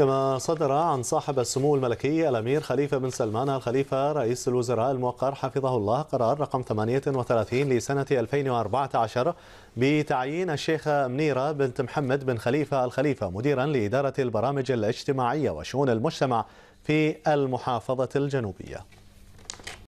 كما صدر عن صاحب السمو الملكي الأمير خليفة بن سلمان الخليفة رئيس الوزراء الموقر حفظه الله قرار رقم 38 لسنة 2014 بتعيين الشيخة منيرة بنت محمد بن خليفة الخليفة مديرا لإدارة البرامج الاجتماعية وشؤون المجتمع في المحافظة الجنوبية